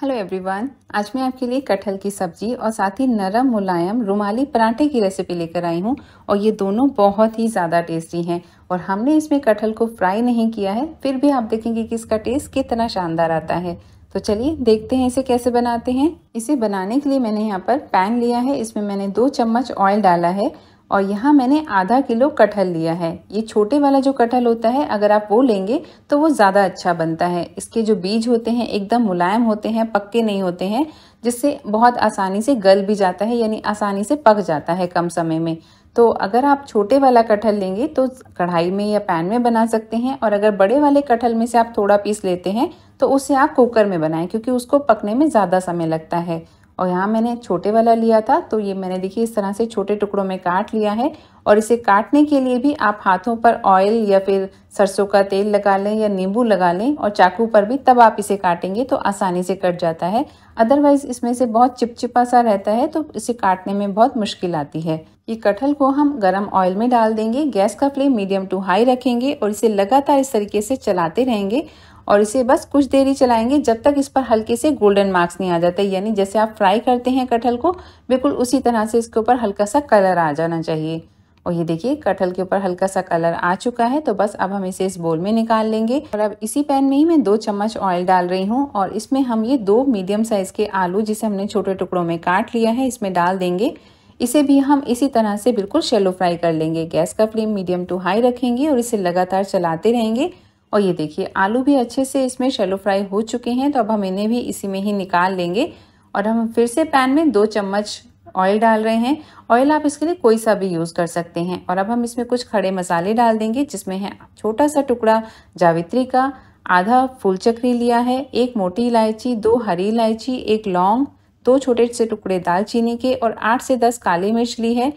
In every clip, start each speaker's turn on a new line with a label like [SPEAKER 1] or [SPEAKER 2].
[SPEAKER 1] hello everyone आज मैं आपके लिए कटहल की सब्जी और साथ ही नरम मुलायम रुमाली पराठे की रेसिपी लेकर आई हूँ और ये दोनों बहुत ही ज़्यादा टेस्टी हैं और हमने इसमें कटहल को फ्राई नहीं किया है फिर भी आप देखेंगे कि इसका टेस्ट कितना शानदार आता है तो चलिए देखते हैं इसे कैसे बनाते हैं इसे बनाने के लिए मैंने यहाँ पर पैन लिया है इसमें मैंने दो चम्मच ऑयल डाला है और यहाँ मैंने आधा किलो कटहल लिया है ये छोटे वाला जो कटहल होता है अगर आप वो लेंगे तो वो ज़्यादा अच्छा बनता है इसके जो बीज होते हैं एकदम मुलायम होते हैं पक्के नहीं होते हैं जिससे बहुत आसानी से गल भी जाता है यानी आसानी से पक जाता है कम समय में तो अगर आप छोटे वाला कटहल लेंगे तो कढ़ाई में या पैन में बना सकते हैं और अगर बड़े वाले कटहल में से आप थोड़ा पीस लेते हैं तो उसे आप कुकर में बनाएं क्योंकि उसको पकने में ज़्यादा समय लगता है और यहाँ मैंने छोटे वाला लिया था तो ये मैंने देखिए इस तरह से छोटे टुकड़ों में काट लिया है और इसे काटने के लिए भी आप हाथों पर ऑयल या फिर सरसों का तेल लगा लें या नींबू लगा लें और चाकू पर भी तब आप इसे काटेंगे तो आसानी से कट जाता है अदरवाइज़ इसमें से बहुत चिपचिपा सा रहता है तो इसे काटने में बहुत मुश्किल आती है ये कटहल को हम गरम ऑयल में डाल देंगे गैस का फ्लेम मीडियम टू हाई रखेंगे और इसे लगातार इस तरीके से चलाते रहेंगे और इसे बस कुछ देर ही चलाएंगे जब तक इस पर हल्के से गोल्डन मार्क्स नहीं आ जाते यानी जैसे आप फ्राई करते हैं कटहल को बिल्कुल उसी तरह से इसके ऊपर हल्का सा कलर आ जाना चाहिए और ये देखिए कटहल के ऊपर हल्का सा कलर आ चुका है तो बस अब हम इसे इस बोल में निकाल लेंगे और अब इसी पैन में ही मैं दो चम्मच ऑयल डाल रही हूँ और इसमें हम ये दो मीडियम साइज के आलू जिसे हमने छोटे टुकड़ों में काट लिया है इसमें डाल देंगे इसे भी हम इसी तरह से बिल्कुल शेलो फ्राई कर लेंगे गैस का फ्लेम मीडियम टू हाई रखेंगे और इसे लगातार चलाते रहेंगे और ये देखिए आलू भी अच्छे से इसमें शेलो फ्राई हो चुके हैं तो अब हम इन्हें भी इसी में ही निकाल लेंगे और हम फिर से पैन में दो चम्मच ऑयल डाल रहे हैं ऑयल आप इसके लिए कोई सा भी यूज़ कर सकते हैं और अब हम इसमें कुछ खड़े मसाले डाल देंगे जिसमें है छोटा सा टुकड़ा जावित्री का आधा फूल चक्री लिया है एक मोटी इलायची दो हरी इलायची एक लौंग दो छोटे से टुकड़े दालचीनी के और आठ से दस काली मिर्च ली है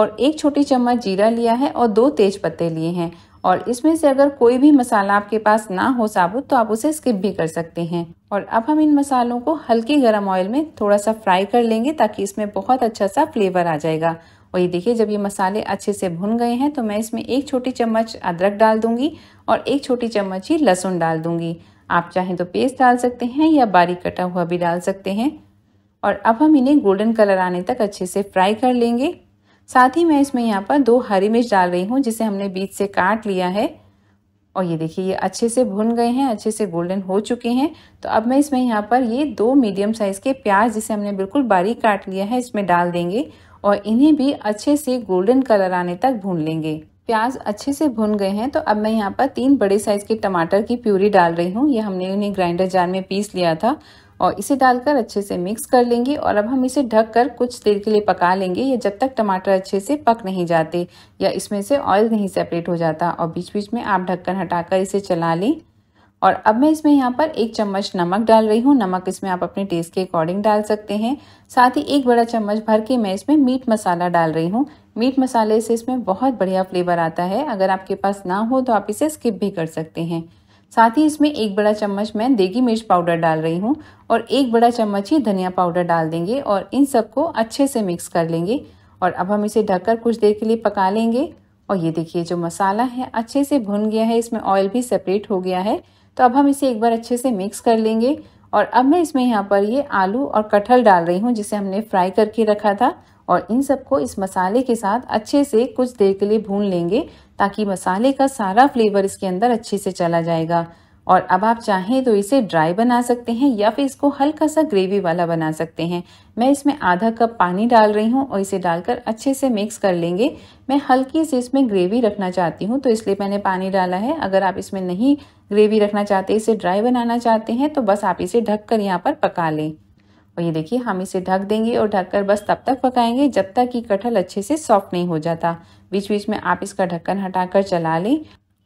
[SPEAKER 1] और एक छोटी चम्मच जीरा लिया है और दो तेज पत्ते लिए हैं और इसमें से अगर कोई भी मसाला आपके पास ना हो साबुत तो आप उसे स्किप भी कर सकते हैं और अब हम इन मसालों को हल्के गर्म ऑयल में थोड़ा सा फ्राई कर लेंगे ताकि इसमें बहुत अच्छा सा फ्लेवर आ जाएगा और ये देखिए जब ये मसाले अच्छे से भुन गए हैं तो मैं इसमें एक छोटी चम्मच अदरक डाल दूंगी और एक छोटी चम्मच ही लहसुन डाल दूंगी आप चाहें तो पेस्ट डाल सकते हैं या बारीक कटा हुआ भी डाल सकते हैं और अब हम इन्हें गोल्डन कलर आने तक अच्छे से फ्राई कर लेंगे साथ ही मैं इसमें यहाँ पर दो हरी मिर्च डाल रही हूँ जिसे हमने बीच से काट लिया है और ये देखिए ये अच्छे से भुन गए हैं अच्छे से गोल्डन हो चुके हैं तो अब मैं इसमें यहाँ पर ये दो मीडियम साइज़ के प्याज जिसे हमने बिल्कुल बारीक काट लिया है इसमें डाल देंगे और इन्हें भी अच्छे से गोल्डन कलर आने तक भून लेंगे प्याज अच्छे से भुन गए हैं तो अब मैं यहाँ पर तीन बड़े साइज़ के टमाटर की प्यूरी डाल रही हूँ ये हमने उन्हें ग्राइंडर जार में पीस लिया था और इसे डालकर अच्छे से मिक्स कर लेंगे और अब हम इसे ढक कर कुछ देर के लिए पका लेंगे या जब तक टमाटर अच्छे से पक नहीं जाते या इसमें से ऑयल नहीं सेपरेट हो जाता और बीच बीच में आप ढक्कन हटाकर इसे चला लें और अब मैं इसमें यहाँ पर एक चम्मच नमक डाल रही हूँ नमक इसमें आप अपने टेस्ट के अकॉर्डिंग डाल सकते हैं साथ ही एक बड़ा चम्मच भर के मैं इसमें मीट मसाला डाल रही हूँ मीट मसाले से इसमें बहुत बढ़िया फ्लेवर आता है अगर आपके पास ना हो तो आप इसे स्किप भी कर सकते हैं साथ ही इसमें एक बड़ा चम्मच मैं देगी मिर्च पाउडर डाल रही हूँ और एक बड़ा चम्मच ही धनिया पाउडर डाल देंगे और इन सबको अच्छे से मिक्स कर लेंगे और अब हम इसे ढककर कुछ देर के लिए पका लेंगे और ये देखिए जो मसाला है अच्छे से भुन गया है इसमें ऑयल भी सेपरेट हो गया है तो अब हम इसे एक बार अच्छे से मिक्स कर लेंगे और अब मैं इसमें यहाँ पर ये आलू और कटहल डाल रही हूँ जिसे हमने फ्राई करके रखा था और इन सबको इस मसाले के साथ अच्छे से कुछ देर के लिए भून लेंगे ताकि मसाले का सारा फ्लेवर इसके अंदर अच्छे से चला जाएगा और अब आप चाहें तो इसे ड्राई बना सकते हैं या फिर इसको हल्का सा ग्रेवी वाला बना सकते हैं मैं इसमें आधा कप पानी डाल रही हूँ और इसे डालकर अच्छे से मिक्स कर लेंगे मैं हल्की से इसमें ग्रेवी रखना चाहती हूँ तो इसलिए मैंने पानी डाला है अगर आप इसमें नहीं ग्रेवी रखना चाहते इसे ड्राई बनाना चाहते हैं तो बस आप इसे ढक कर यहाँ पर पका लें और ये देखिए हम इसे ढक देंगे और ढककर बस तब तक पकाएंगे जब तक कि कटहल अच्छे से सॉफ्ट नहीं हो जाता बीच बीच में आप इसका ढक्कन हटाकर चला लें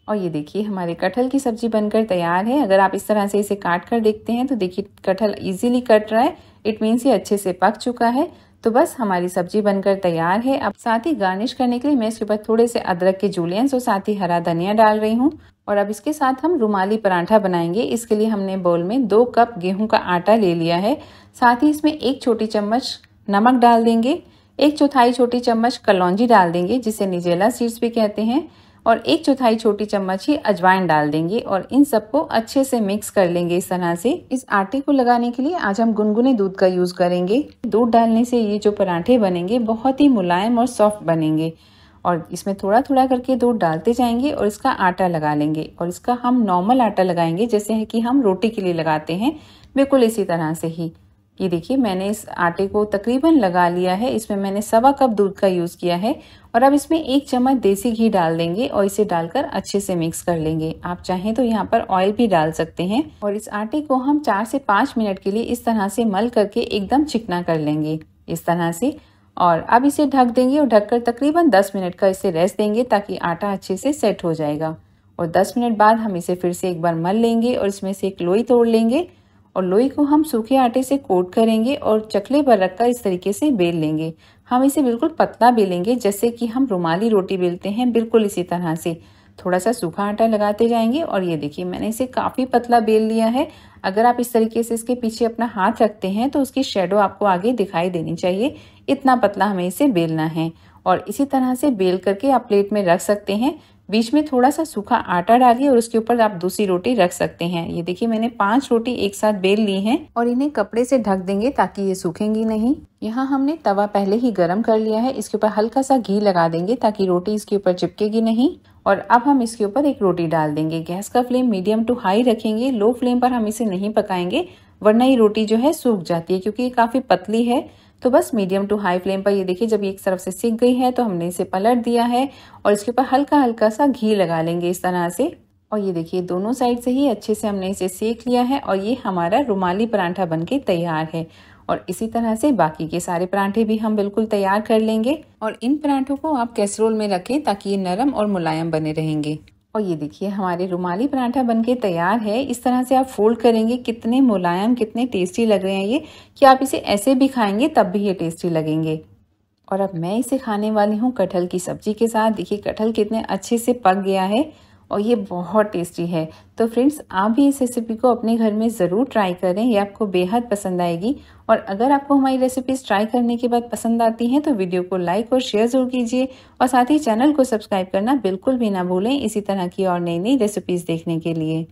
[SPEAKER 1] और ये देखिए हमारे कटहल की सब्जी बनकर तैयार है अगर आप इस तरह से इसे काट कर देखते हैं तो देखिए कटहल ईजिली कट रहा है इट मीन्स ये अच्छे से पक चुका है तो बस हमारी सब्जी बनकर तैयार है अब साथ ही गार्निश करने के लिए मैं इसके ऊपर थोड़े से अदरक के जूलियंस और साथ ही हरा धनिया डाल रही हूँ और अब इसके साथ हम रुमाली पराठा बनाएंगे इसके लिए हमने बोल में दो कप गेहूं का आटा ले लिया है साथ ही इसमें एक छोटी चम्मच नमक डाल देंगे एक चौथाई छोटी चम्मच कलौजी डाल देंगे जिसे निजेला सीड्स भी कहते हैं और एक चौथाई छोटी चम्मच ही अजवाइन डाल देंगे और इन सबको अच्छे से मिक्स कर लेंगे इस तरह से इस आटे को लगाने के लिए आज हम गुनगुने दूध का यूज़ करेंगे दूध डालने से ये जो पराठे बनेंगे बहुत ही मुलायम और सॉफ्ट बनेंगे और इसमें थोड़ा थोड़ा करके दूध डालते जाएंगे और इसका आटा लगा लेंगे और इसका हम नॉर्मल आटा लगाएंगे जैसे है कि हम रोटी के लिए लगाते हैं बिल्कुल इसी तरह से ही ये देखिए मैंने इस आटे को तकरीबन लगा लिया है इसमें मैंने सवा कप दूध का यूज़ किया है और अब इसमें एक चम्मच देसी घी डाल देंगे और इसे डालकर अच्छे से मिक्स कर लेंगे आप चाहें तो यहाँ पर ऑयल भी डाल सकते हैं और इस आटे को हम चार से पाँच मिनट के लिए इस तरह से मल करके एकदम चिकना कर लेंगे इस तरह से और अब इसे ढक देंगे और ढककर तकरीबन 10 मिनट का इसे रेस्ट देंगे ताकि आटा अच्छे से सेट हो जाएगा और 10 मिनट बाद हम इसे फिर से एक बार मल लेंगे और इसमें से एक लोई तोड़ लेंगे और लोई को हम सूखे आटे से कोट करेंगे और चकले पर रखकर इस तरीके से बेल लेंगे हम इसे बिल्कुल पतला बेलेंगे जैसे कि हम रुमाली रोटी बेलते हैं बिल्कुल इसी तरह से थोड़ा सा सूखा आटा लगाते जाएंगे और ये देखिए मैंने इसे काफ़ी पतला बेल लिया है अगर आप इस तरीके से इसके पीछे अपना हाथ रखते हैं तो उसकी शेडो आपको आगे दिखाई देनी चाहिए इतना पतला हमें इसे बेलना है और इसी तरह से बेल करके आप प्लेट में रख सकते हैं बीच में थोड़ा सा सूखा आटा डालिए और उसके ऊपर आप दूसरी रोटी रख सकते हैं ये देखिए मैंने पांच रोटी एक साथ बेल ली हैं और इन्हें कपड़े से ढक देंगे ताकि ये सूखेंगी नहीं यहाँ हमने तवा पहले ही गर्म कर लिया है इसके ऊपर हल्का सा घी लगा देंगे ताकि रोटी इसके ऊपर चिपकेगी नहीं और अब हम इसके ऊपर एक रोटी डाल देंगे गैस का फ्लेम मीडियम टू हाई रखेंगे लो फ्लेम पर हम इसे नहीं पकाएंगे वरना ये रोटी जो है सूख जाती है क्योंकि ये काफ़ी पतली है तो बस मीडियम टू हाई फ्लेम पर ये देखिए जब एक तरफ से सीख गई है तो हमने इसे पलट दिया है और इसके ऊपर हल्का हल्का सा घी लगा लेंगे इस तरह से और ये देखिए दोनों साइड से ही अच्छे से हमने इसे सेक लिया है और ये हमारा रुमाली परांठा बनके तैयार है और इसी तरह से बाकी के सारे परांठे भी हम बिल्कुल तैयार कर लेंगे और इन परांठों को आप कैसरोल में रखें ताकि ये नरम और मुलायम बने रहेंगे और ये देखिए हमारे रुमाली पराठा बनके तैयार है इस तरह से आप फोल्ड करेंगे कितने मुलायम कितने टेस्टी लग रहे हैं ये कि आप इसे ऐसे भी खाएंगे तब भी ये टेस्टी लगेंगे और अब मैं इसे खाने वाली हूँ कटहल की सब्जी के साथ देखिए कटहल कितने अच्छे से पक गया है और ये बहुत टेस्टी है तो फ्रेंड्स आप भी इस रेसिपी को अपने घर में ज़रूर ट्राई करें ये आपको बेहद पसंद आएगी और अगर आपको हमारी रेसिपीज़ ट्राई करने के बाद पसंद आती हैं तो वीडियो को लाइक और शेयर ज़रूर कीजिए और साथ ही चैनल को सब्सक्राइब करना बिल्कुल भी ना भूलें इसी तरह की और नई नई रेसिपीज़ देखने के लिए